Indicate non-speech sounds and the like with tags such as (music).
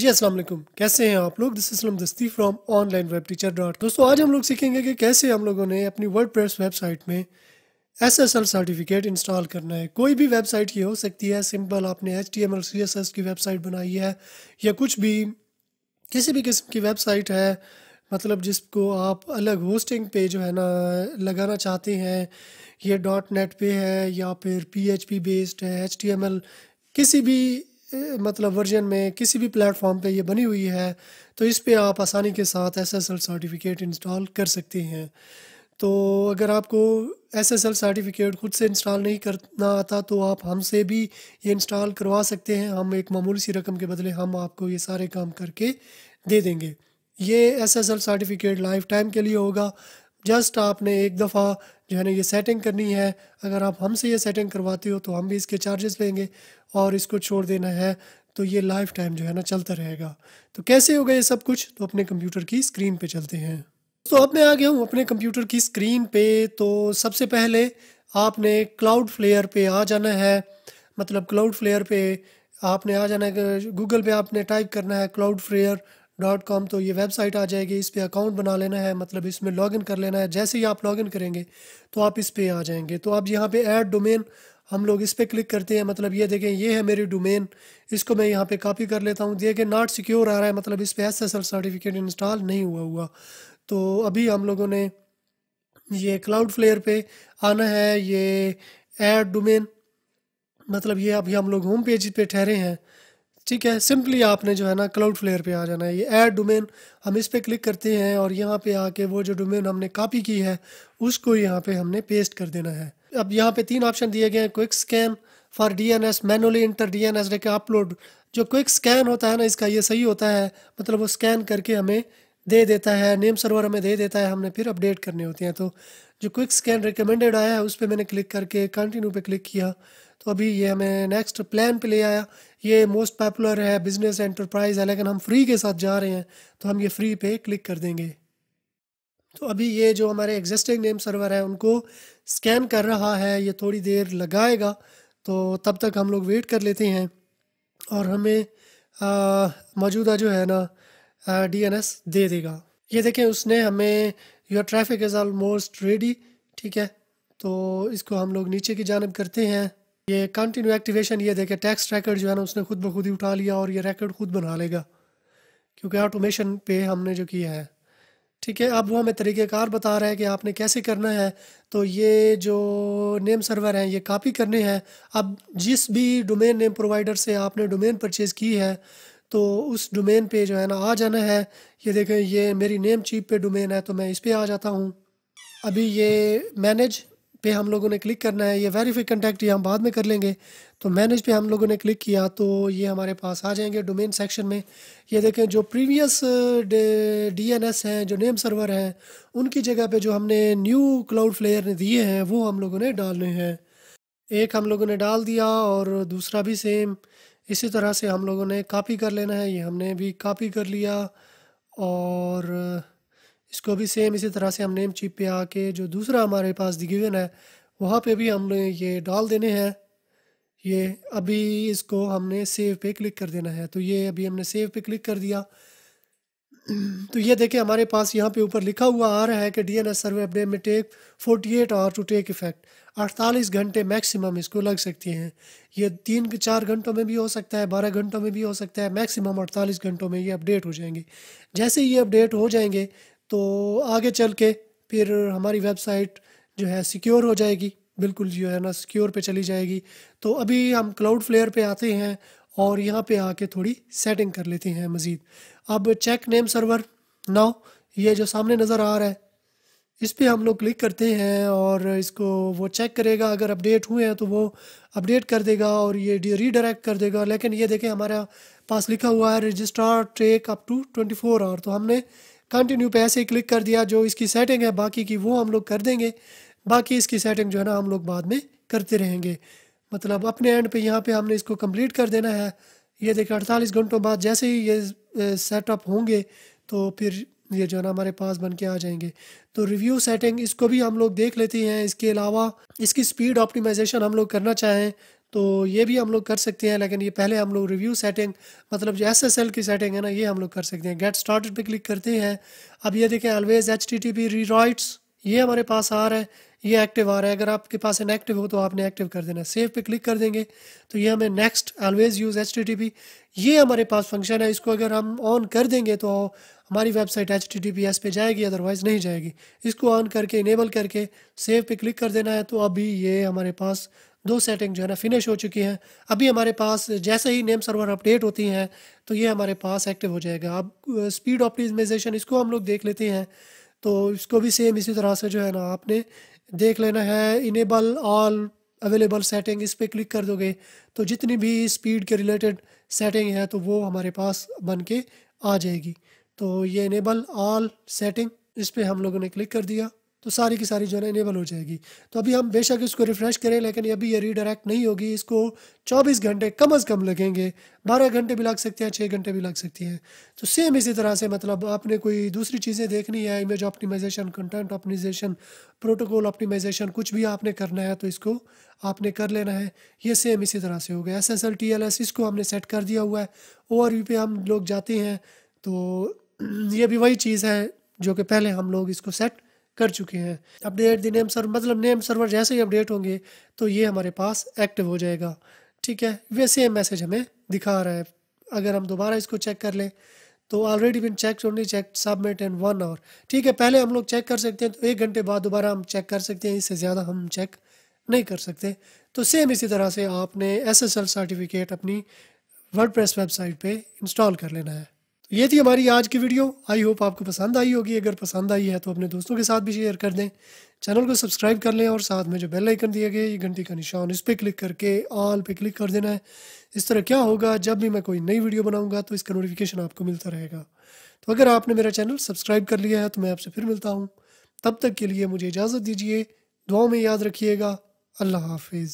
जी अस्सलाम कैसे हैं आप लोग दिस इसम दस्ती from online web teacher dot दोस्तों आज हम लोग सीखेंगे कि कैसे हम लोगों ने अपनी वर्ड वेबसाइट में S S L certificate install करना है कोई भी वेबसाइट ये हो सकती है सिंपल आपने H T M L C S S की वेबसाइट बनाई है या कुछ भी किसी भी किस्म की वेबसाइट है मतलब जिसको आप अलग होस्टिंग पे जो है ना लगाना चाहते हैं ये डॉट नेट पे है या फिर पी एच पी बेस्ड है एच टी एम एल किसी भी मतलब वर्जन में किसी भी प्लेटफॉर्म पे ये बनी हुई है तो इस पे आप आसानी के साथ S S L certificate install कर सकते हैं तो अगर आपको एस एस एल सर्टिफिकेट खुद से इंस्टॉल नहीं करना आता तो आप हमसे भी ये इंस्टॉल करवा सकते हैं हम एक मामूली सी रकम के बदले हम आपको ये सारे काम करके दे देंगे ये S S L certificate life time के लिए होगा जस्ट आपने एक दफ़ा जो है ना ये सेटिंग करनी है अगर आप हमसे ये सेटिंग करवाते हो तो हम भी इसके चार्जेस लेंगे और इसको छोड़ देना है तो ये लाइफ टाइम जो है ना चलता रहेगा तो कैसे होगा ये सब कुछ तो अपने कंप्यूटर की स्क्रीन पे चलते हैं तो अब मैं आ गया हूँ अपने कंप्यूटर की स्क्रीन पे तो सबसे पहले आपने क्लाउड फ्लेयर पे आ जाना है मतलब क्लाउड फ्लेयर पे आपने आ जाना है गूगल पे आपने टाइप करना है क्लाउड फ्लेयर डॉट कॉम तो ये वेबसाइट आ जाएगी इस पर अकाउंट बना लेना है मतलब इसमें लॉगिन कर लेना है जैसे ही आप लॉगिन करेंगे तो आप इस पर आ जाएंगे तो आप यहाँ पे ऐड डोमेन हम लोग इस पर क्लिक करते हैं मतलब ये देखें ये है मेरी डोमेन इसको मैं यहाँ पे कॉपी कर लेता हूँ देखें नॉट सिक्योर आ रहा है मतलब इस पर एस सर्टिफिकेट इंस्टॉल नहीं हुआ हुआ तो अभी हम लोगों ने ये क्लाउड फ्लेयर पे आना है ये एड डोमेन मतलब ये अभी हम लोग होम पेज पे ठहरे हैं ठीक है सिंपली आपने जो है ना क्लाउड फ्लेयर पे आ जाना है ये ऐड डोमेन हम इस पर क्लिक करते हैं और यहाँ पे आके वो जो डोमेन हमने कॉपी की है उसको यहाँ पे हमने पेस्ट कर देना है अब यहाँ पे तीन ऑप्शन दिए गए हैं quick scan for D N S manually enter D N S लेके अपलोड जो क्विक स्कैन होता है ना इसका ये सही होता है मतलब वो स्कैन करके हमें दे देता है नेम सर्वर हमें दे देता है हमने फिर अपडेट करने होते हैं तो जो क्विक स्कैन रिकमेंडेड आया है उस पर मैंने क्लिक करके कंटिन्यू पे क्लिक किया तो अभी ये हमें नेक्स्ट प्लान पे ले आया ये मोस्ट पॉपुलर है बिजनेस एंटरप्राइज है लेकिन हम फ्री के साथ जा रहे हैं तो हम ये फ्री पे क्लिक कर देंगे तो अभी ये जो हमारे एग्जिस्टिंग नेम सर्वर है उनको स्कैन कर रहा है ये थोड़ी देर लगाएगा तो तब तक हम लोग वेट कर लेते हैं और हमें मौजूदा जो है ना डी एन एस दे देगा ये देखें उसने हमें your traffic is almost ready ठीक है तो इसको हम लोग नीचे की जानब करते हैं ये कंटिन्यू एक्टिवेशन ये देखे टैक्स ट्रैकर जो है ना उसने खुद ब खुद ही उठा लिया और ये रिकॉर्ड खुद बना लेगा क्योंकि ऑटोमेशन पे हमने जो किया है ठीक है अब वो हमें तरीक़ेकार बता रहा है कि आपने कैसे करना है तो ये जो नेम सर्वर हैं ये कॉपी करने हैं अब जिस भी डोमेन नेम प्रोवाइडर से आपने डोमेन परचेज़ की है तो उस डोमेन पे जो है ना आ जाना है ये देखें ये मेरी नेम चीप पे डोमेन है तो मैं इस पर आ जाता हूँ अभी ये मैनेज पे हम लोगों ने क्लिक करना है ये वेरीफाई कंटेक्ट ये हम बाद में कर लेंगे तो मैनेज पे हम लोगों ने क्लिक किया तो ये हमारे पास आ जाएंगे डोमेन सेक्शन में ये देखें जो प्रीवियस डी एन एस हैं जो नेम सर्वर हैं उनकी जगह पे जो हमने न्यू क्लाउड फ्लेयर ने दिए हैं वो हम लोगों ने डालने हैं एक हम लोगों ने डाल दिया और दूसरा भी सेम इसी तरह से हम लोगों ने कापी कर लेना है ये हमने भी कापी कर लिया और इसको भी सेम इसी तरह से हम नेम चिप पे आके जो दूसरा हमारे पास दिगिवन है वहाँ पे भी हमने ये डाल देने हैं ये अभी इसको हमने सेव पे क्लिक कर देना है तो ये अभी हमने सेव पे क्लिक कर दिया तो ये देखें हमारे पास यहाँ पे ऊपर लिखा हुआ आ रहा है कि D N S server update में take forty eight hour to take effect अड़तालीस घंटे मैक्सिमम इसको लग सकती हैं ये तीन के चार घंटों में भी हो सकता है बारह घंटों में भी हो सकता है मैक्सिमम अड़तालीस घंटों में ये अपडेट हो जाएंगे जैसे ये अपडेट हो जाएंगे तो आगे चल के फिर हमारी वेबसाइट जो है सिक्योर हो जाएगी बिल्कुल जो है ना सिक्योर पे चली जाएगी तो अभी हम क्लाउड फ्लेयर पे आते हैं और यहाँ पे आके थोड़ी सेटिंग कर लेते हैं मज़ीद अब चेक नेम सर्वर नाउ ये जो सामने नज़र आ रहा है इस पर हम लोग क्लिक करते हैं और इसको वो चेक करेगा अगर अपडेट हुए हैं तो वो अपडेट कर देगा और ये रीडायरेक्ट कर देगा लेकिन ये देखें हमारा पास लिखा हुआ है registrar take up to twenty four hour तो हमने कंटिन्यू पे ऐसे ही क्लिक कर दिया जो इसकी सेटिंग है बाकी की वो हम लोग कर देंगे बाकी इसकी सेटिंग जो है ना हम लोग बाद में करते रहेंगे मतलब अपने एंड पे यहाँ पे हमने इसको कंप्लीट कर देना है ये देखें अड़तालीस घंटों बाद जैसे ही ये सेटअप होंगे तो फिर ये जो है ना हमारे पास बन के आ जाएंगे तो रिव्यू सेटिंग इसको भी हम लोग देख लेते हैं इसके अलावा इसकी स्पीड ऑप्टिमाइजेशन हम लोग करना चाहें तो ये भी हम लोग कर सकते हैं लेकिन ये पहले हम लोग रिव्यू सेटिंग मतलब जो एस एस एल की सेटिंग है ना ये हम लोग कर सकते हैं गेट स्टार्टेड पे क्लिक करते हैं अब ये देखें always H T T P rewrites ये हमारे पास आ रहा है ये एक्टिव आ रहा है अगर आपके पास इनएक्टिव हो तो आपने एक्टिव कर देना सेव पे क्लिक कर देंगे तो ये हमें next always use H T ये हमारे पास फंक्शन है इसको अगर हम ऑन कर देंगे तो हमारी वेबसाइट एच टी पे जाएगी अदरवाइज़ नहीं जाएगी इसको ऑन करके इनेबल करके सेव पे क्लिक कर देना है तो अभी ये हमारे पास दो सेटिंग जो है ना फिनिश हो चुकी हैं अभी हमारे पास जैसे ही नेम सर्वर अपडेट होती हैं तो ये हमारे पास एक्टिव हो जाएगा अब स्पीड ऑप्टिमाइजेशन इसको हम लोग देख लेते हैं तो इसको भी सेम इसी तरह से जो है ना आपने देख लेना है इनेबल ऑल अवेलेबल सेटिंग इस पर क्लिक कर दोगे तो जितनी भी स्पीड के रिलेटेड सेटिंग है तो वो हमारे पास बन के आ जाएगी तो ये इनेबल ऑल सेटिंग इस पर हम लोगों ने क्लिक कर दिया तो सारी की सारी जो है ना इनेबल हो जाएगी तो अभी हम बेशक इसको रिफ़्रेश करें लेकिन अभी ये रीडायरेक्ट नहीं होगी इसको 24 घंटे कम अज़ कम लगेंगे 12 घंटे भी लग सकते हैं 6 घंटे भी लग सकती हैं तो सेम इसी तरह से मतलब आपने कोई दूसरी चीज़ें देखनी है image optimisation content optimisation protocol optimisation कुछ भी आपने करना है तो इसको आपने कर लेना है ये सेम इसी तरह से होगा S S L T L S इसको हमने सेट कर दिया हुआ है ओ पे हम लोग जाते हैं तो (clears throat) ये भी वही चीज़ है जो कि पहले हम लोग इसको सेट कर चुके हैं अपडेट दी नेम सर्वर मतलब नेम सर्वर जैसे ही अपडेट होंगे तो ये हमारे पास एक्टिव हो जाएगा ठीक है वैसे ये मैसेज हमें दिखा रहा है अगर हम दोबारा इसको चेक कर लें तो already been check only check submit in one hour ठीक है पहले हम लोग चेक कर सकते हैं तो एक घंटे बाद दोबारा हम चेक कर सकते हैं इससे ज़्यादा हम चेक नहीं कर सकते तो सेम इसी तरह से आपने एसएसएल सर्टिफिकेट अपनी वर्डप्रेस वेबसाइट पे इंस्टॉल कर लेना है तो ये थी हमारी आज की वीडियो आई होप आपको पसंद आई होगी अगर पसंद आई है तो अपने दोस्तों के साथ भी शेयर कर दें चैनल को सब्सक्राइब कर लें और साथ में जो बेल आइकन दिया गया ये घंटी का निशान इस पर क्लिक करके ऑल पे क्लिक कर देना है इस तरह क्या होगा जब भी मैं कोई नई वीडियो बनाऊंगा तो इसका नोटिफिकेशन आपको मिलता रहेगा तो अगर आपने मेरा चैनल सब्सक्राइब कर लिया है तो मैं आपसे फिर मिलता हूँ तब तक के लिए मुझे इजाज़त दीजिए दुआओं में याद रखिएगा अल्लाह हाफिज़